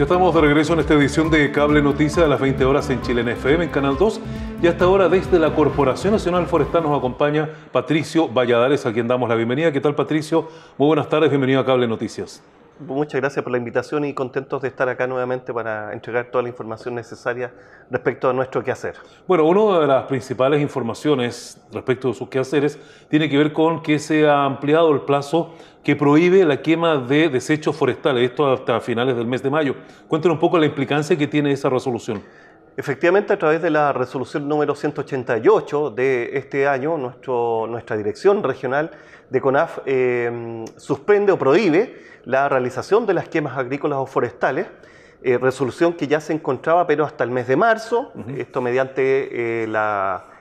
Ya estamos de regreso en esta edición de Cable Noticias a las 20 horas en Chile FM, en Canal 2. Y hasta ahora desde la Corporación Nacional Forestal nos acompaña Patricio Valladares, a quien damos la bienvenida. ¿Qué tal Patricio? Muy buenas tardes, bienvenido a Cable Noticias muchas gracias por la invitación y contentos de estar acá nuevamente para entregar toda la información necesaria respecto a nuestro quehacer. Bueno, una de las principales informaciones respecto de sus quehaceres tiene que ver con que se ha ampliado el plazo que prohíbe la quema de desechos forestales, esto hasta finales del mes de mayo. Cuéntenos un poco la implicancia que tiene esa resolución. Efectivamente, a través de la resolución número 188 de este año, nuestro, nuestra dirección regional de CONAF eh, suspende o prohíbe la realización de las quemas agrícolas o forestales, eh, resolución que ya se encontraba, pero hasta el mes de marzo, esto mediante eh,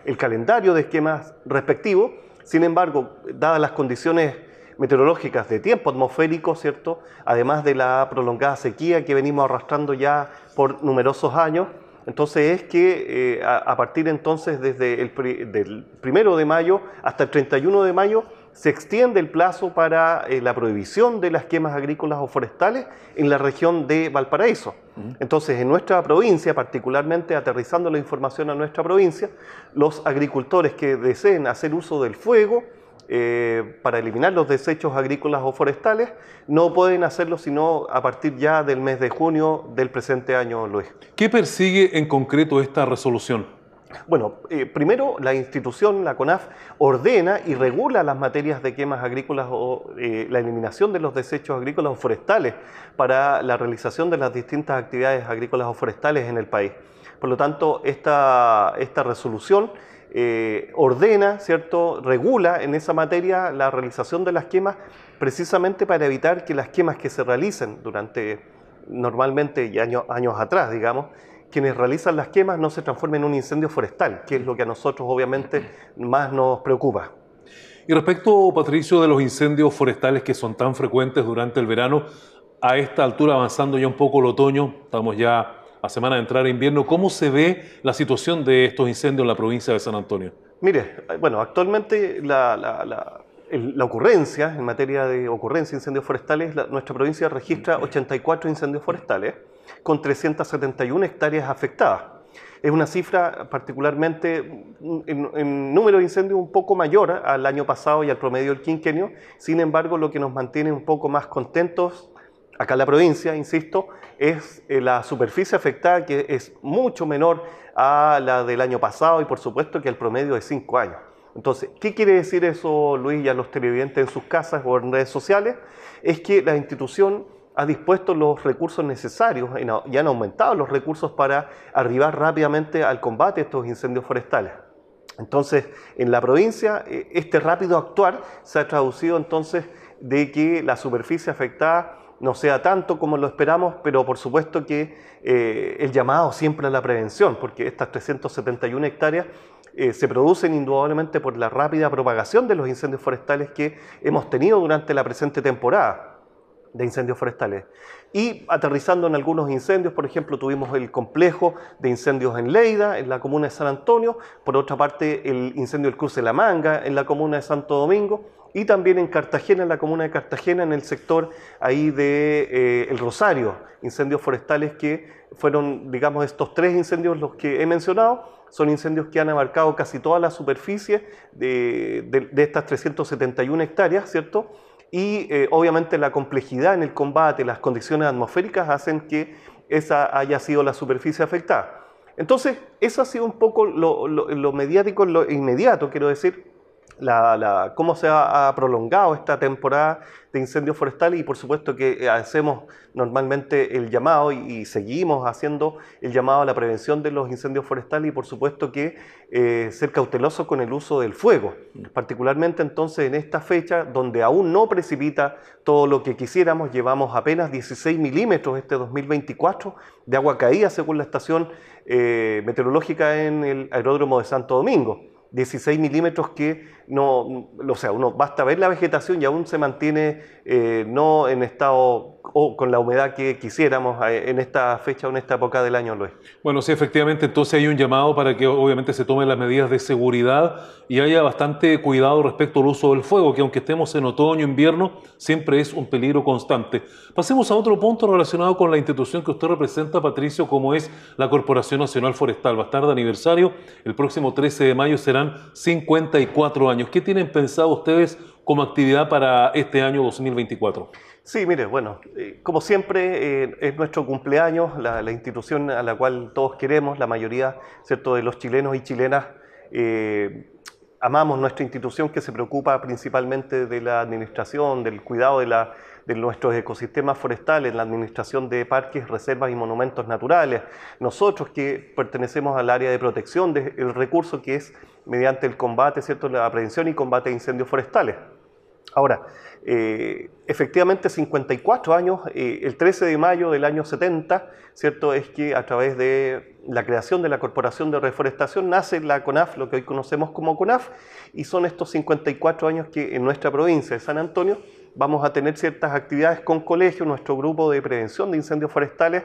el calendario de esquemas respectivos. Sin embargo, dadas las condiciones meteorológicas de tiempo atmosférico, ¿cierto? Además de la prolongada sequía que venimos arrastrando ya por numerosos años, entonces es que eh, a, partir entonces desde el del primero de mayo hasta el 31 de mayo se extiende el plazo para eh, la prohibición de las quemas agrícolas o forestales en la región de Valparaíso. Entonces, en nuestra provincia, particularmente aterrizando la información a nuestra provincia, los agricultores que deseen hacer uso del fuego, eh, para eliminar los desechos agrícolas o forestales, no pueden hacerlo sino a partir ya del mes de junio del presente año, Luis. ¿Qué persigue en concreto esta resolución? Bueno, eh, primero la institución, la CONAF, ordena y regula las materias de quemas agrícolas o eh, la eliminación de los desechos agrícolas o forestales para la realización de las distintas actividades agrícolas o forestales en el país. Por lo tanto, esta resolución eh, ordena, ¿cierto? regula en esa materia la realización de las quemas precisamente para evitar que las quemas que se realicen durante normalmente y años, años atrás, digamos, quienes realizan las quemas no se transformen en un incendio forestal, que es lo que a nosotros obviamente más nos preocupa. Y respecto, Patricio, de los incendios forestales que son tan frecuentes durante el verano, a esta altura avanzando ya un poco el otoño, estamos ya a semana de entrar invierno, ¿cómo se ve la situación de estos incendios en la provincia de San Antonio? Mire, bueno, actualmente la, ocurrencia, en materia de ocurrencia de incendios forestales, nuestra provincia registra 84 incendios forestales con 371 hectáreas afectadas es una cifra particularmente en, número de incendios un poco mayor al año pasado y al promedio del quinquenio. Sin embargo, lo que nos mantiene un poco más contentos acá en la provincia, insisto, es eh, la superficie afectada que es mucho menor a la del año pasado y por supuesto que el promedio de cinco años. Entonces, ¿qué quiere decir eso, Luis, y a los televidentes en sus casas o en redes sociales? Es que la institución ha dispuesto los recursos necesarios y han aumentado los recursos para arribar rápidamente al combate a estos incendios forestales. Entonces, en la provincia, eh, este rápido actuar se ha traducido entonces de que la superficie afectada no sea tanto como lo esperamos, pero por supuesto que eh, el llamado siempre a la prevención, porque estas 371 hectáreas eh, se producen indudablemente por la rápida propagación de los incendios forestales que hemos tenido durante la presente temporada de incendios forestales. Y aterrizando en algunos incendios, por ejemplo, tuvimos el complejo de incendios en Leida, en la comuna de San Antonio, por otra parte el incendio del cruce de La Manga, en la comuna de Santo Domingo, y también en Cartagena, en la comuna de Cartagena, en el sector ahí de eh, El Rosario, incendios forestales que fueron, digamos, estos tres incendios los que he mencionado, son incendios que han abarcado casi toda la superficie de, de estas 371 hectáreas, ¿cierto?, y eh, obviamente la complejidad en el combate, las condiciones atmosféricas hacen que esa haya sido la superficie afectada. Entonces, eso ha sido un poco lo mediático, lo inmediato, quiero decir, la, cómo se ha, prolongado esta temporada de incendios forestales y por supuesto que eh, hacemos normalmente el llamado y, seguimos haciendo el llamado a la prevención de los incendios forestales y por supuesto que eh, ser cautelosos con el uso del fuego, particularmente entonces en esta fecha donde aún no precipita todo lo que quisiéramos, llevamos apenas 16 milímetros este 2024 de agua caída según la estación eh, meteorológica en el aeródromo de Santo Domingo. 16 milímetros que no, o sea, uno basta ver la vegetación y aún se mantiene eh, no en estado o con la humedad que quisiéramos eh, en esta fecha o en esta época del año, Luis. Bueno, sí, efectivamente, entonces hay un llamado para que obviamente se tomen las medidas de seguridad y haya bastante cuidado respecto al uso del fuego, que aunque estemos en otoño, invierno, siempre es un peligro constante. Pasemos a otro punto relacionado con la institución que usted representa, Patricio, como es la Corporación Nacional Forestal. Va a estar de aniversario, el próximo 13 de mayo serán 54 años. ¿Qué tienen pensado ustedes como actividad para este año 2024? Sí, mire, bueno, eh, como siempre eh, es nuestro cumpleaños, la, institución a la cual todos queremos, la mayoría ¿cierto? de los chilenos y chilenas eh, amamos nuestra institución que se preocupa principalmente de la administración, del cuidado de la de nuestros ecosistemas forestales, la administración de parques, reservas y monumentos naturales. Nosotros que pertenecemos al área de protección del recurso que es mediante el combate, ¿cierto? la prevención y combate de incendios forestales. Ahora, eh, efectivamente, 54 años, eh, el 13 de mayo del año 70, ¿cierto? Es que a través de la creación de la Corporación de Reforestación nace la CONAF, lo que hoy conocemos como CONAF, y son estos 54 años que en nuestra provincia de San Antonio vamos a tener ciertas actividades con colegios, nuestro grupo de prevención de incendios forestales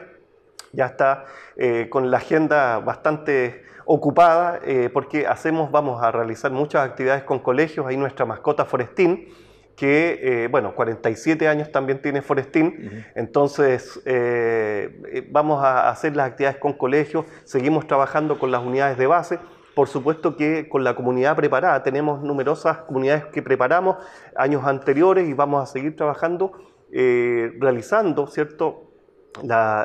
ya está eh, con la agenda bastante ocupada porque hacemos, vamos a realizar muchas actividades con colegios, Ahí nuestra mascota forestín, que, eh, bueno, 47 años también tiene Forestín, entonces eh, eh, vamos a hacer las actividades con colegios, seguimos trabajando con las unidades de base, por supuesto que con la comunidad preparada, tenemos numerosas comunidades que preparamos años anteriores y vamos a seguir trabajando, realizando, ¿cierto?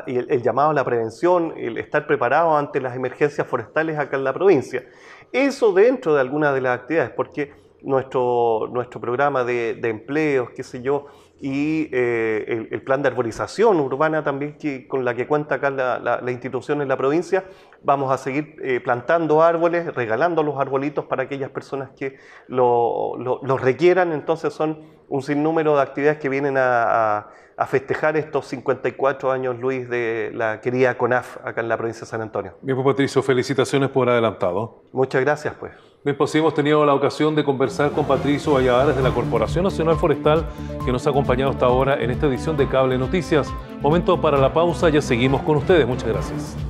el, el, llamado a la prevención, el estar preparado ante las emergencias forestales acá en la provincia. Eso dentro de algunas de las actividades, porque nuestro, nuestro programa de, empleos, qué sé yo, y eh, el, plan de arborización urbana también que, con la que cuenta acá la, la, institución en la provincia. Vamos a seguir eh, plantando árboles, regalando los arbolitos para aquellas personas que los lo, requieran. Entonces son un sinnúmero de actividades que vienen a, a, festejar estos 54 años, Luis, de la querida CONAF acá en la provincia de San Antonio. Bien, pues Patricio, felicitaciones por adelantado. Muchas gracias, pues. Nos hemos tenido la ocasión de conversar con Patricio Valladares de la Corporación Nacional Forestal, que nos ha acompañado hasta ahora en esta edición de Cable Noticias. Momento para la pausa, ya seguimos con ustedes. Muchas gracias.